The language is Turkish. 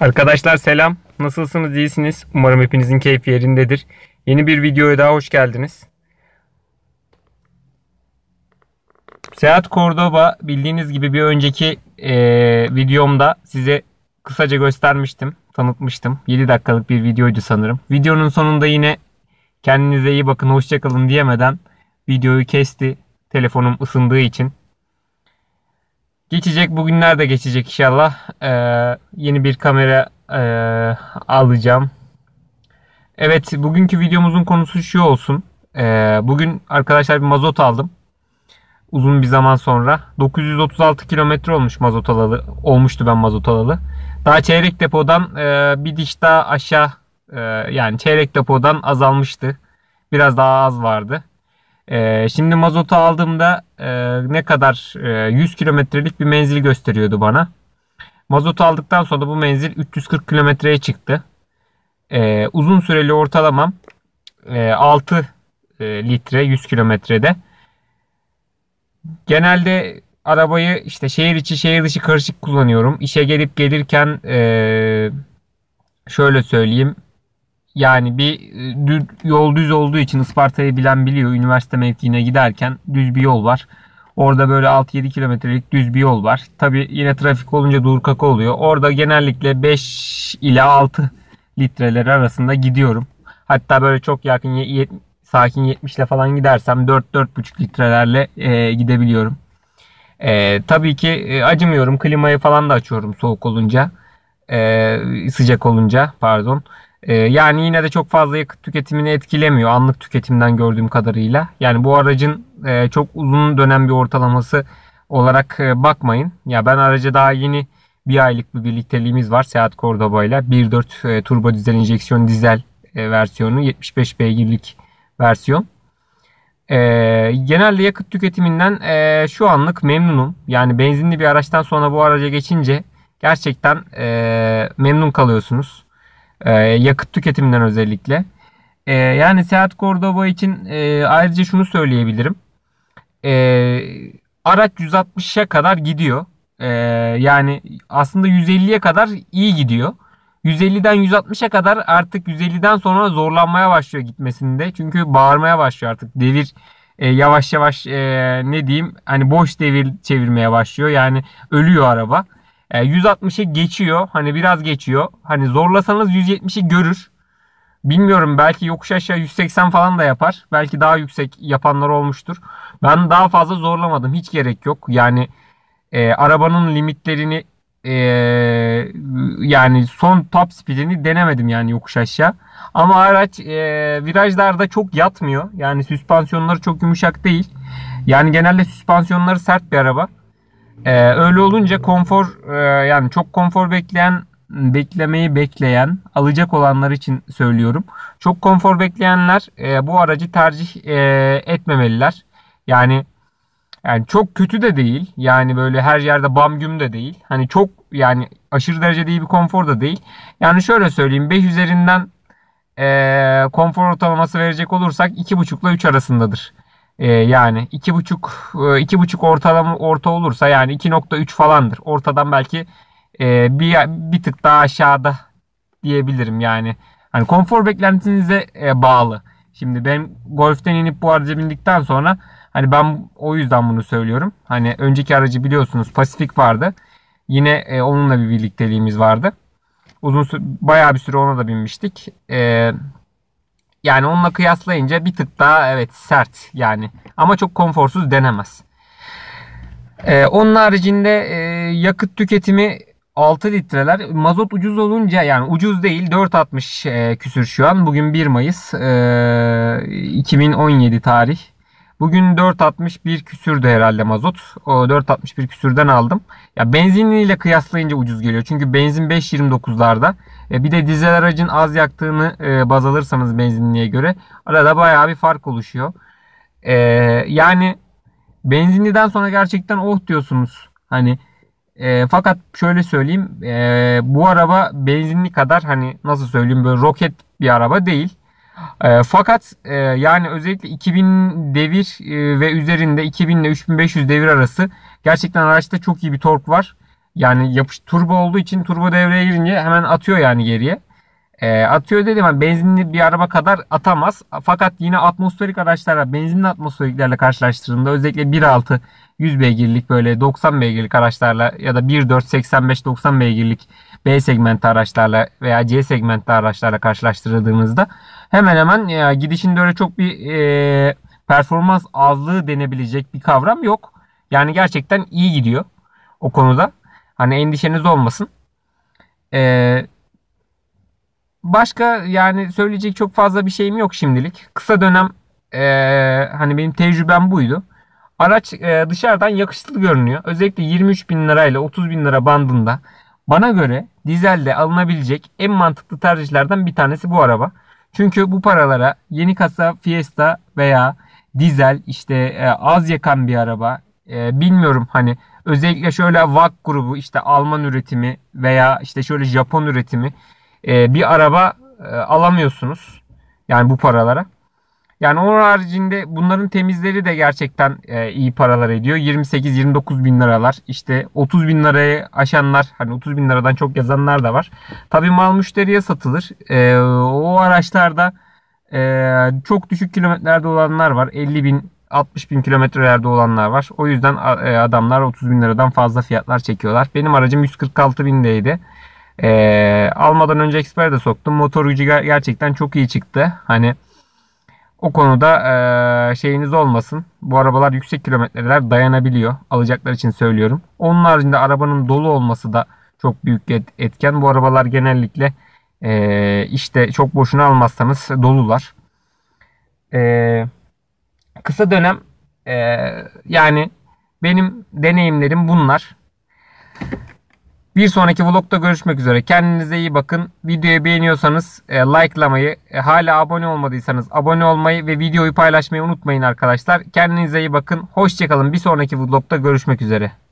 Arkadaşlar selam. Nasılsınız? İyisiniz. Umarım hepinizin keyfi yerindedir. Yeni bir videoya daha hoş geldiniz. Seat Cordoba bildiğiniz gibi bir önceki e, videomda size kısaca göstermiştim. Tanıtmıştım. 7 dakikalık bir videoydu sanırım. Videonun sonunda yine kendinize iyi bakın, hoşçakalın diyemeden videoyu kesti. Telefonum ısındığı için Geçecek. Bugünler de geçecek inşallah. Ee, yeni bir kamera e, alacağım. Evet bugünkü videomuzun konusu şu olsun. Ee, bugün arkadaşlar bir mazot aldım. Uzun bir zaman sonra. 936 kilometre olmuş mazot alalı. Olmuştu ben mazot alalı. Daha çeyrek depodan e, bir diş daha aşağı e, yani çeyrek depodan azalmıştı. Biraz daha az vardı. Ee, şimdi mazotu aldığımda e, ne kadar 100 e, kilometrelik bir menzil gösteriyordu bana. Mazotu aldıktan sonra bu menzil 340 kilometreye çıktı. Ee, uzun süreli ortalamam 6 e, litre 100 kilometrede. Genelde arabayı işte şehir içi şehir dışı karışık kullanıyorum. İşe gelip gelirken şöyle söyleyeyim yani bir e, yol düz olduğu için Isparta'yı bilen biliyor. Üniversite mevkiine giderken düz bir yol var. Orada böyle 6-7 kilometrelik düz bir yol var. Tabi yine trafik olunca dur kaka oluyor. Orada genellikle 5 ile 6 litreler arasında gidiyorum. Hatta böyle çok yakın sakin 70 ile falan gidersem 4-4,5 litrelerle e, gidebiliyorum. E, tabii ki e, acımıyorum. Klimayı falan da açıyorum soğuk olunca. E, sıcak olunca pardon. Ee, yani yine de çok fazla yakıt tüketimini etkilemiyor anlık tüketimden gördüğüm kadarıyla. Yani bu aracın e, çok uzun dönem bir ortalaması olarak e, bakmayın. Ya ben araca daha yeni bir aylık bir birlikteliğimiz var Seat Cordoba ile. 1.4 e, turbo dizel injeksiyon dizel versiyonu 75 beygirlik versiyon. genelde yakıt tüketiminden şu anlık memnunum. Yani benzinli bir araçtan sonra bu araca geçince gerçekten memnun kalıyorsunuz. E, yakıt tüketiminden özellikle. E, yani Seat Cordoba için e, ayrıca şunu söyleyebilirim. E, araç 160'a kadar gidiyor. E, yani aslında 150'ye kadar iyi gidiyor. 150'den 160'a kadar artık 150'den sonra zorlanmaya başlıyor gitmesinde. Çünkü bağırmaya başlıyor artık. Devir e, yavaş yavaş e, ne diyeyim hani boş devir çevirmeye başlıyor. Yani ölüyor araba. 160'ı ee, geçiyor. Hani biraz geçiyor. Hani zorlasanız 170'i görür. Bilmiyorum belki yokuş aşağı 180 falan da yapar. Belki daha yüksek yapanlar olmuştur. Ben daha fazla zorlamadım. Hiç gerek yok. Yani e, arabanın limitlerini e, yani son top speedini denemedim yani yokuş aşağı. Ama araç e, virajlarda çok yatmıyor. Yani süspansiyonları çok yumuşak değil. Yani genelde süspansiyonları sert bir araba. Ee, öyle olunca konfor e, yani çok konfor bekleyen beklemeyi bekleyen alacak olanlar için söylüyorum. Çok konfor bekleyenler e, bu aracı tercih e, etmemeliler. Yani yani çok kötü de değil. Yani böyle her yerde bam güm de değil. Hani çok yani aşırı derecede iyi bir konfor da değil. Yani şöyle söyleyeyim 5 üzerinden e, konfor ortalaması verecek olursak 2.5 ile 3 arasındadır. Ee, yani iki buçuk e, iki buçuk ortalama orta olursa yani 2.3 falandır. Ortadan belki e, bir bir tık daha aşağıda diyebilirim yani. Hani konfor beklentinize e, bağlı. Şimdi ben Golf'ten inip bu araca bindikten sonra hani ben o yüzden bunu söylüyorum. Hani önceki aracı biliyorsunuz Pasifik vardı. Yine onunla bir birlikteliğimiz vardı. Uzun bayağı bir süre ona da binmiştik. Eee yani onunla kıyaslayınca bir tık daha evet sert yani. Ama çok konforsuz denemez. Ee, onun haricinde e, yakıt tüketimi 6 litreler. Mazot ucuz olunca yani ucuz değil 4.60 e, küsür şu an. Bugün 1 Mayıs e, 2017 tarih. Bugün 4.61 küsürdü herhalde mazot. 4.61 küsürden aldım. Ya benzinliyle kıyaslayınca ucuz geliyor. Çünkü benzin 5.29'larda. E, bir de dizel aracın az yaktığını e, baz alırsanız benzinliye göre arada bayağı bir fark oluşuyor. E, yani benzinliden sonra gerçekten oh diyorsunuz. Hani e, fakat şöyle söyleyeyim. E, bu araba benzinli kadar hani nasıl söyleyeyim böyle roket bir araba değil. Ee, fakat e, yani özellikle 2000 devir e, ve üzerinde 2000 ile 3500 devir arası gerçekten araçta çok iyi bir tork var. Yani yapış turbo olduğu için turbo devreye girince hemen atıyor yani geriye. Ee, atıyor dedim ben hani benzinli bir araba kadar atamaz. Fakat yine atmosferik araçlara benzinli atmosferiklerle karşılaştırıldığında özellikle 1.6 100 beygirlik böyle 90 beygirlik araçlarla ya da 1.4 85 90 beygirlik B segmentli araçlarla veya C segmentli araçlarla karşılaştırıldığınızda hemen hemen e, gidişinde öyle çok bir e, performans azlığı denebilecek bir kavram yok. Yani gerçekten iyi gidiyor o konuda. Hani endişeniz olmasın. Ee, başka yani söyleyecek çok fazla bir şeyim yok şimdilik. Kısa dönem e, hani benim tecrübem buydu. Araç e, dışarıdan yakışıklı görünüyor. Özellikle 23 bin lirayla 30 bin lira bandında. Bana göre dizelde alınabilecek en mantıklı tercihlerden bir tanesi bu araba. Çünkü bu paralara yeni kasa Fiesta veya dizel işte e, az yakan bir araba e, bilmiyorum hani özellikle şöyle VAG grubu işte Alman üretimi veya işte şöyle Japon üretimi e, bir araba e, alamıyorsunuz. Yani bu paralara. Yani onun haricinde bunların temizleri de gerçekten e, iyi paralar ediyor. 28-29 bin liralar işte 30 bin liraya aşanlar hani 30 bin liradan çok yazanlar da var. Tabi mal müşteriye satılır. E, o araçlarda e, çok düşük kilometrelerde olanlar var. 50 bin 60 bin kilometrelerde olanlar var. O yüzden e, adamlar 30 bin liradan fazla fiyatlar çekiyorlar. Benim aracım 146 bindeydi. E, almadan önce Xpert'e soktum. Motor gücü gerçekten çok iyi çıktı. Hani o konuda e, şeyiniz olmasın. Bu arabalar yüksek kilometreler dayanabiliyor. Alacaklar için söylüyorum. Onun haricinde arabanın dolu olması da çok büyük etken. Bu arabalar genellikle e, işte çok boşuna almazsanız dolular. E, kısa dönem e, yani benim deneyimlerim bunlar. Bir sonraki vlogda görüşmek üzere. Kendinize iyi bakın. Videoyu beğeniyorsanız e, likelamayı, e, hala abone olmadıysanız abone olmayı ve videoyu paylaşmayı unutmayın arkadaşlar. Kendinize iyi bakın. Hoşçakalın. Bir sonraki vlogda görüşmek üzere.